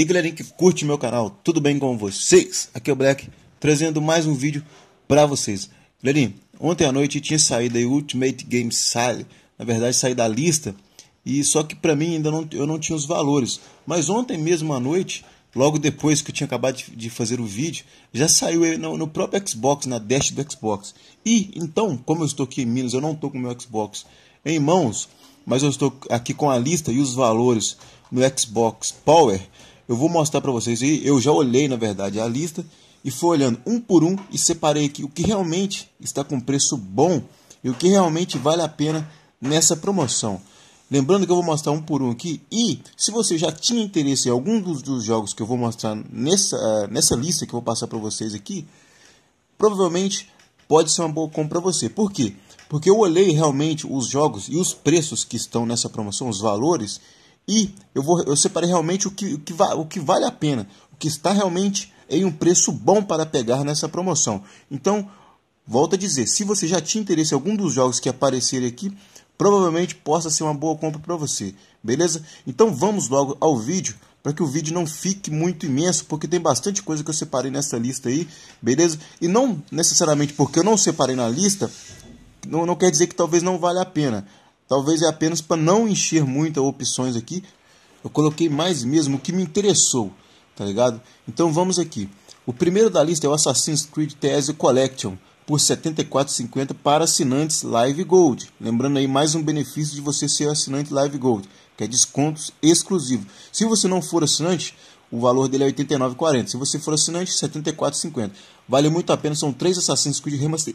E galerinha que curte meu canal, tudo bem com vocês? Aqui é o Black, trazendo mais um vídeo pra vocês. Galerinha, ontem à noite tinha saído aí Ultimate Game Sale, na verdade saí da lista, e só que pra mim ainda não, eu não tinha os valores. Mas ontem mesmo à noite, logo depois que eu tinha acabado de, de fazer o vídeo, já saiu no, no, próprio Xbox, na dash do Xbox. E então, como eu estou aqui em Minas, eu não estou com o meu Xbox em mãos, mas eu estou aqui com a lista e os valores no Xbox Power, eu vou mostrar para vocês aí. Eu já olhei, na verdade, a lista e fui olhando um por um e separei aqui o que realmente está com preço bom e o que realmente vale a pena nessa promoção. Lembrando que eu vou mostrar um por um aqui. E se você já tinha interesse em algum dos, dos jogos que eu vou mostrar nessa, eh, nessa lista que eu vou passar para vocês aqui, provavelmente pode ser uma boa compra para você. Por quê? Porque eu olhei realmente os jogos e os preços que estão nessa promoção, os valores, e eu, vou, eu separei realmente o que, o, que va, o que vale a pena, o que está realmente em um preço bom para pegar nessa promoção. Então, volto a dizer, se você já tinha interesse em algum dos jogos que aparecerem aqui, provavelmente possa ser uma boa compra para você, beleza? Então vamos logo ao vídeo, para que o vídeo não fique muito imenso, porque tem bastante coisa que eu separei nessa lista aí, beleza? E não necessariamente porque eu não separei na lista, não, não quer dizer que talvez não valha a pena. Talvez é apenas para não encher muitas opções aqui. Eu coloquei mais mesmo o que me interessou, tá ligado? Então vamos aqui. O primeiro da lista é o Assassin's Creed These Collection por R$ 74,50 para assinantes Live Gold. Lembrando aí mais um benefício de você ser assinante Live Gold, que é descontos exclusivos. Se você não for assinante, o valor dele é 89,40. Se você for assinante, 74,50. Vale muito a pena, são três Assassin's Creed remaster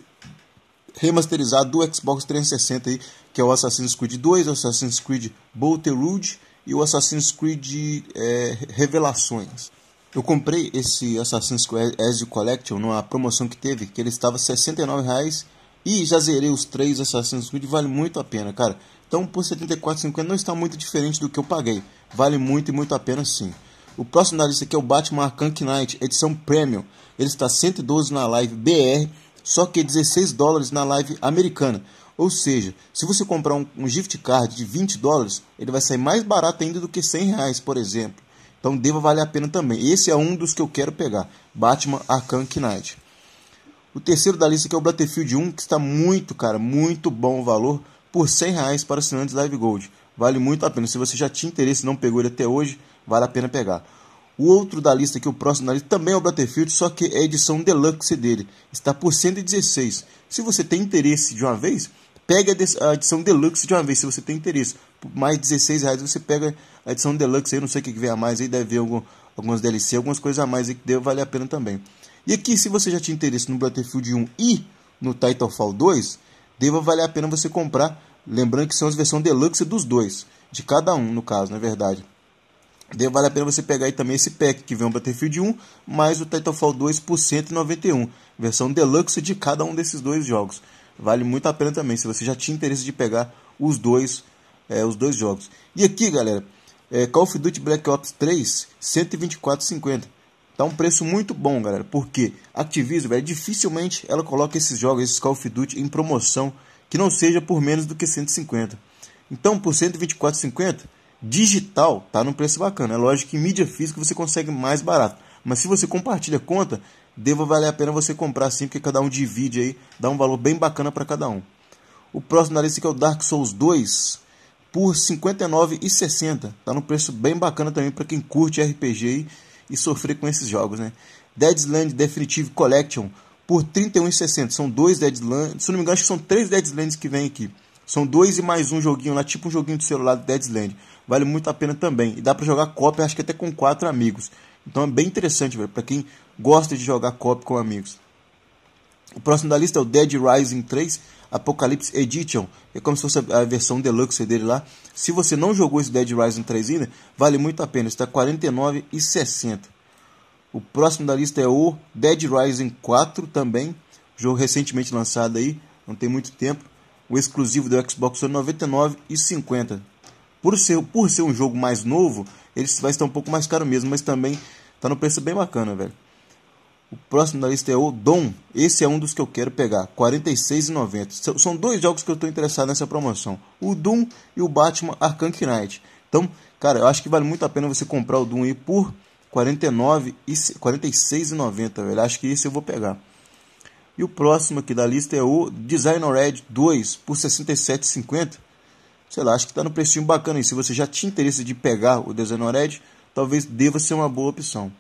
remasterizado do Xbox 360 aí, que é o Assassin's Creed 2, Assassin's Creed Bolterud e o Assassin's Creed é, Revelações. Eu comprei esse Assassin's Creed Ezio Collection numa promoção que teve, que ele estava R$ 69,00 e já zerei os três Assassin's Creed, vale muito a pena, cara. Então, por R$ 74,50 não está muito diferente do que eu paguei. Vale muito e muito a pena sim. O próximo da lista aqui é o Batman Arkham Knight, edição Premium. Ele está 112 na live BR só que 16 dólares na live americana. Ou seja, se você comprar um, um gift card de 20 dólares, ele vai sair mais barato ainda do que 100 reais, por exemplo. Então deva valer a pena também. Esse é um dos que eu quero pegar, Batman Arkham Knight. O terceiro da lista é o Battlefield 1, que está muito, cara, muito bom o valor, por 100 reais para assinantes Live Gold. Vale muito a pena. Se você já tinha interesse e não pegou ele até hoje, vale a pena pegar. O outro da lista aqui, o próximo da lista, também é o Butterfield, só que é a edição deluxe dele. Está por 116. Se você tem interesse de uma vez, pega a edição deluxe de uma vez, se você tem interesse. Por mais 16 reais você pega a edição deluxe aí, não sei o que vem a mais aí, deve ver algum, algumas DLC, algumas coisas a mais aí que deu, vale a pena também. E aqui, se você já tinha interesse no Battlefield 1 e no Titanfall 2, deva valer a pena você comprar, lembrando que são as versões deluxe dos dois, de cada um, no caso, na é verdade vale a pena você pegar aí também esse pack que vem o Battlefield 1 mais o Titanfall 2 por 191, versão deluxe de cada um desses dois jogos. Vale muito a pena também se você já tinha interesse de pegar os dois, é, os dois jogos. E aqui, galera, é, Call of Duty Black Ops 3, 124,50. Tá um preço muito bom, galera, porque Activision, velho, dificilmente ela coloca esses jogos, esses Call of Duty em promoção que não seja por menos do que 150. Então, por 124,50 digital tá num preço bacana. É lógico que mídia física você consegue mais barato. Mas se você compartilha conta, deva valer a pena você comprar sim, porque cada um divide aí, dá um valor bem bacana para cada um. O próximo na lista é o Dark Souls 2 por R$ 59,60. Tá num preço bem bacana também para quem curte RPG e, e sofrer com esses jogos, né? Deadland Definitive Collection por R$ 31,60. São dois Deadlands, se não me engano, acho que são três Deadlands que vem aqui. São dois e mais um joguinho lá, tipo um joguinho de celular do Deadland. Vale muito a pena também. E dá para jogar copy, acho que até com quatro amigos. Então é bem interessante, velho, para quem gosta de jogar copy com amigos. O próximo da lista é o Dead Rising 3 Apocalypse Edition. É como se fosse a versão deluxe dele lá. Se você não jogou esse Dead Rising 3 ainda, vale muito a pena. Está R$ 49,60. O próximo da lista é o Dead Rising 4 também. Jogo recentemente lançado aí, não tem muito tempo o exclusivo do Xbox One 99 e 50. Por ser, por ser um jogo mais novo, ele vai estar um pouco mais caro mesmo, mas também tá no preço bem bacana, velho. O próximo da lista é o Dom. Esse é um dos que eu quero pegar, R$ 46,90. São dois jogos que eu estou interessado nessa promoção: o Doom e o Batman Arkham Knight. Então, cara, eu acho que vale muito a pena você comprar o Doom aí por R$ 46,90. velho. Acho que esse eu vou pegar. E o próximo aqui da lista é o Designer Red 2 por R$ 67,50. Sei lá, acho que está no precinho bacana. E se você já tinha interesse de pegar o Designer Red, talvez deva ser uma boa opção.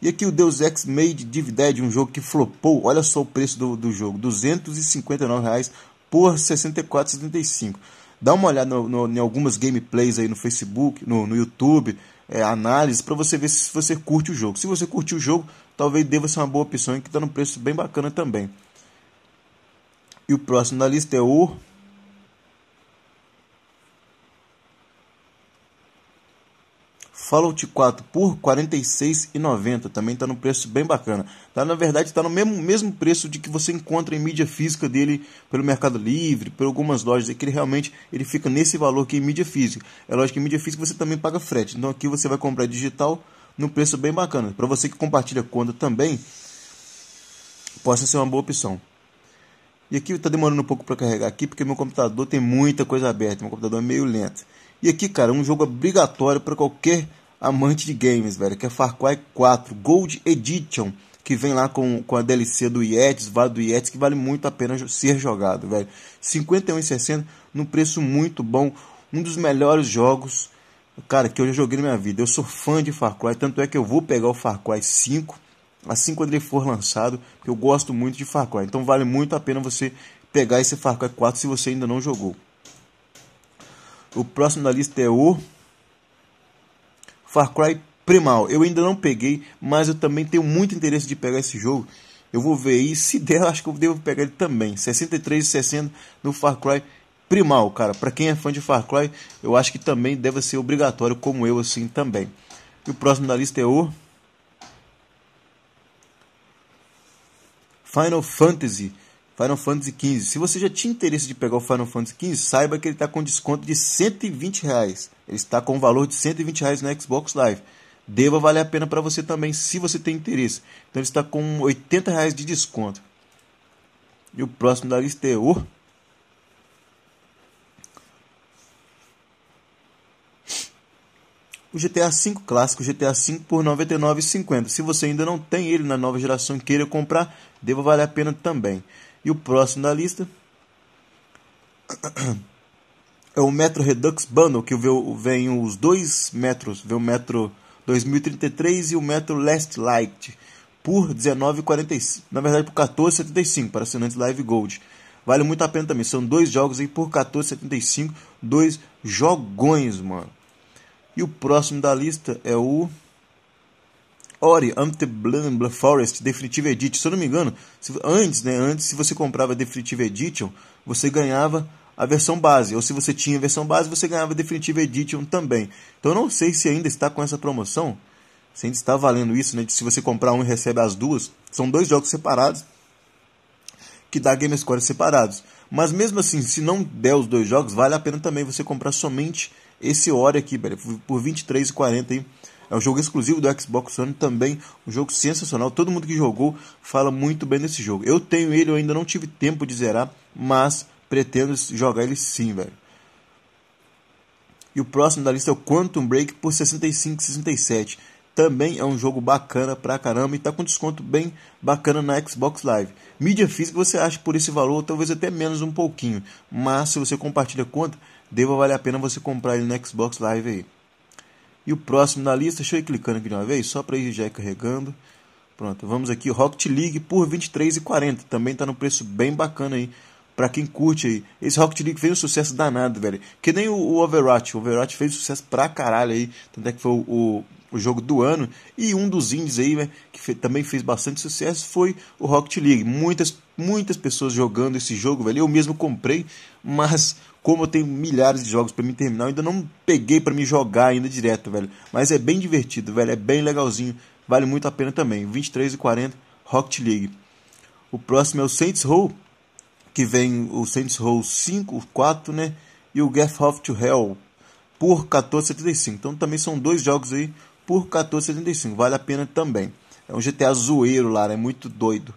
E aqui o Deus Ex Made Dividend, um jogo que flopou. Olha só o preço do, do jogo: R$ reais por R$ 64,75. Dá uma olhada no, no, em algumas gameplays aí no Facebook, no, no YouTube, é, análise, para você ver se você curte o jogo. Se você curte o jogo, talvez deva ser uma boa opção e que está num preço bem bacana também. E o próximo da lista é o Fallout 4 por R$ 46,90. Também está num preço bem bacana. Tá, na verdade, está no mesmo, mesmo preço de que você encontra em mídia física dele pelo Mercado Livre, por algumas lojas. É que ele realmente ele fica nesse valor que em mídia física. É lógico que em mídia física você também paga frete. Então aqui você vai comprar digital num preço bem bacana. Para você que compartilha conta também, possa ser uma boa opção. E aqui está demorando um pouco para carregar aqui, porque meu computador tem muita coisa aberta, meu computador é meio lento. E aqui, cara, um jogo obrigatório para qualquer amante de games, velho, que é Far Cry 4 Gold Edition, que vem lá com, com a DLC do Yetis, vale do Yetis, que vale muito a pena ser jogado, velho. 51,60 num preço muito bom, um dos melhores jogos cara, que eu já joguei na minha vida. Eu sou fã de Far Cry, tanto é que eu vou pegar o Far Cry 5 assim quando ele for lançado, porque eu gosto muito de Far Cry. Então vale muito a pena você pegar esse Far Cry 4 se você ainda não jogou. O próximo da lista é o Far Cry Primal. Eu ainda não peguei, mas eu também tenho muito interesse de pegar esse jogo. Eu vou ver aí, se der, acho que eu devo pegar ele também. 63 e 60 no Far Cry primal, cara. Para quem é fã de Far Cry, eu acho que também deve ser obrigatório, como eu, assim, também. E o próximo da lista é o... Final Fantasy. Final Fantasy XV. Se você já tinha interesse de pegar o Final Fantasy XV, saiba que ele está com desconto de 120 reais. Ele está com o valor de 120 reais no Xbox Live. Deva valer a pena para você também, se você tem interesse. Então ele está com 80 reais de desconto. E o próximo da lista é o... o GTA V clássico, GTA V por R$ 99,50. Se você ainda não tem ele na nova geração e queira comprar, deva valer a pena também. E o próximo da lista é o Metro Redux Bundle, que vem os dois metros, vem o Metro 2033 e o Metro Last Light por 19,45, na verdade por 14,75 para assinantes Live Gold. Vale muito a pena também, são dois jogos aí por 14,75, dois jogões, mano. E o próximo da lista é o Ori Untitled Forest Definitive Edition. Se eu não me engano, antes, né, antes se você comprava Definitive Edition, você ganhava a versão base, ou se você tinha a versão base, você ganhava Definitive Edition também. Então eu não sei se ainda está com essa promoção, se ainda está valendo isso, né, se você comprar um e recebe as duas. São dois jogos separados que dá Game scores separados. Mas mesmo assim, se não der os dois jogos, vale a pena também você comprar somente esse hora aqui, velho, por 23,40, hein? É um jogo exclusivo do Xbox One também, um jogo sensacional. Todo mundo que jogou fala muito bem desse jogo. Eu tenho ele, eu ainda não tive tempo de zerar, mas pretendo jogar ele sim, velho. E o próximo da lista é o Quantum Break por 65,67 Também é um jogo bacana pra caramba e tá com desconto bem bacana na Xbox Live. Mídia física você acha por esse valor, talvez até menos um pouquinho, mas se você compartilha conta, Deva valer a pena você comprar ele no Xbox Live aí. E o próximo na lista, deixa eu ir clicando aqui de uma vez, só para ir já ir carregando. Pronto, vamos aqui, Rocket League por R$23,40. Também está no preço bem bacana aí, para quem curte aí. Esse Rocket League fez um sucesso danado, velho. Que nem o, o Overwatch. O Overwatch fez sucesso pra caralho aí. Tanto é que foi o, o, o jogo do ano. E um dos indies aí, né, que fe, também fez bastante sucesso, foi o Rocket League. Muitas, muitas pessoas jogando esse jogo, velho. Eu mesmo comprei, mas como eu tenho milhares de jogos para me terminar, eu ainda não peguei para me jogar ainda direto, velho. Mas é bem divertido, velho, é bem legalzinho, vale muito a pena também. 23 e 40 Rocket League. O próximo é o Saints Row, que vem o Saints Row 5, 4, né? E o Gath of to Hell por 14,75. Então também são dois jogos aí por 14,75. Vale a pena também. É um GTA zoeiro lá, é né? muito doido.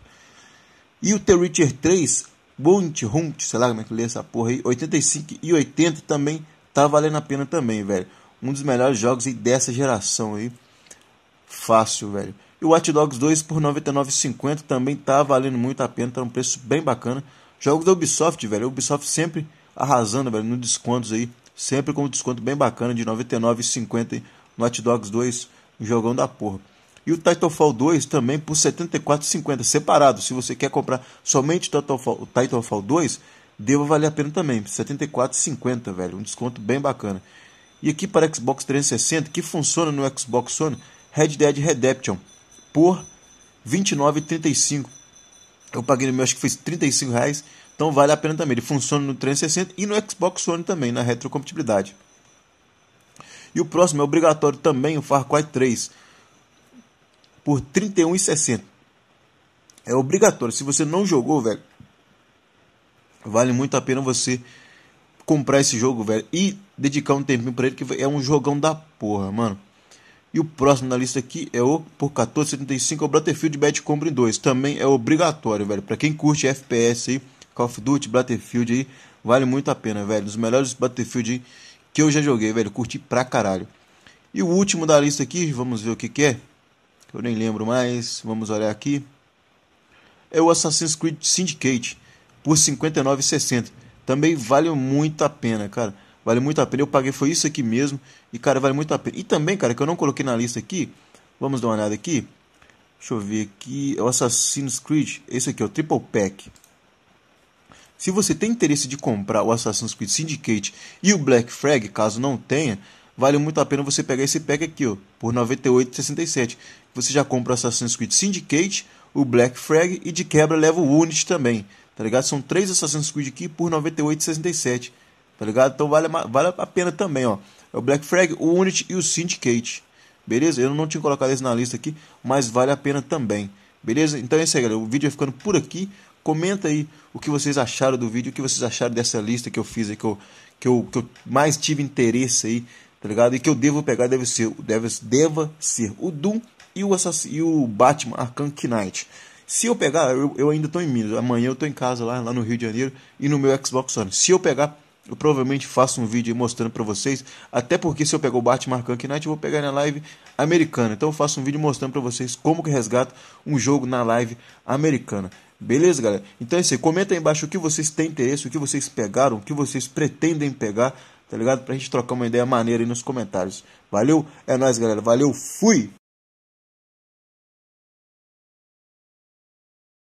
E o The Witcher 3 Bunt Hunt, sei lá como é que lê essa porra aí, 85 e 80 também tá valendo a pena também, velho. Um dos melhores jogos aí dessa geração aí. Fácil, velho. E o Watch Dogs 2 por 99,50 também tá valendo muito a pena, tá um preço bem bacana. Jogos da Ubisoft, velho. Ubisoft sempre arrasando, velho, nos descontos aí. Sempre com um desconto bem bacana de 99,50 no Watch Dogs 2, um jogão da porra e o Titanfall 2 também por R$ 74,50 separado. Se você quer comprar somente o Titanfall, o Titanfall 2, deva valer a pena também, R$ 74,50, velho, um desconto bem bacana. E aqui para Xbox 360, que funciona no Xbox One, Red Dead Redemption por R$ 29,35. Eu paguei no meu, acho que foi R$ 35, reais, então vale a pena também. Ele funciona no 360 e no Xbox One também, na retrocompatibilidade. E o próximo é obrigatório também, o Far Cry 3 por R$ 31,60. É obrigatório. Se você não jogou, velho, vale muito a pena você comprar esse jogo, velho, e dedicar um tempinho para ele, que é um jogão da porra, mano. E o próximo na lista aqui é o por 14,75 é o Battlefield Bad Company 2. Também é obrigatório, velho. Para quem curte FPS aí, Call of Duty, Battlefield aí, vale muito a pena, velho. Dos melhores Battlefield aí que eu já joguei, velho. Curti pra caralho. E o último da lista aqui, vamos ver o que, que é eu nem lembro mais, vamos olhar aqui. É o Assassin's Creed Syndicate por 59,60. Também vale muito a pena, cara. Vale muito a pena. Eu paguei foi isso aqui mesmo e cara, vale muito a pena. E também, cara, que eu não coloquei na lista aqui, vamos dar uma olhada aqui. Deixa eu ver aqui, é o Assassin's Creed, esse aqui é o Triple Pack. Se você tem interesse de comprar o Assassin's Creed Syndicate e o Black Flag, caso não tenha, vale muito a pena você pegar esse pack aqui, ó, por 98,67. Você já compra o Assassin's Creed Syndicate, o Black Frag e de quebra leva o Unity também, tá ligado? São três Assassin's Creed aqui por 98,67, tá ligado? Então vale, vale a pena também, ó. É o Black Frag, o Unity e o Syndicate, beleza? Eu não tinha colocado esse na lista aqui, mas vale a pena também, beleza? Então é isso aí, galera. O vídeo vai ficando por aqui. Comenta aí o que vocês acharam do vídeo, o que vocês acharam dessa lista que eu fiz aí, que eu, que eu, que eu mais tive interesse aí tá ligado? E que eu devo pegar deve ser, deve, deva ser o Doom e o, Assass e o Batman Arkham Knight. Se eu pegar, eu, eu ainda estou em Minas, amanhã eu estou em casa lá, lá no Rio de Janeiro e no meu Xbox One. Se eu pegar, eu provavelmente faço um vídeo mostrando para vocês, até porque se eu pegar o Batman Arkham Knight, eu vou pegar na live americana. Então eu faço um vídeo mostrando para vocês como que resgata um jogo na live americana. Beleza, galera? Então é isso aí. Comenta aí embaixo o que vocês têm interesse, o que vocês pegaram, o que vocês pretendem pegar tá ligado? Pra gente trocar uma ideia maneira aí nos comentários. Valeu, é nóis, galera. Valeu, fui!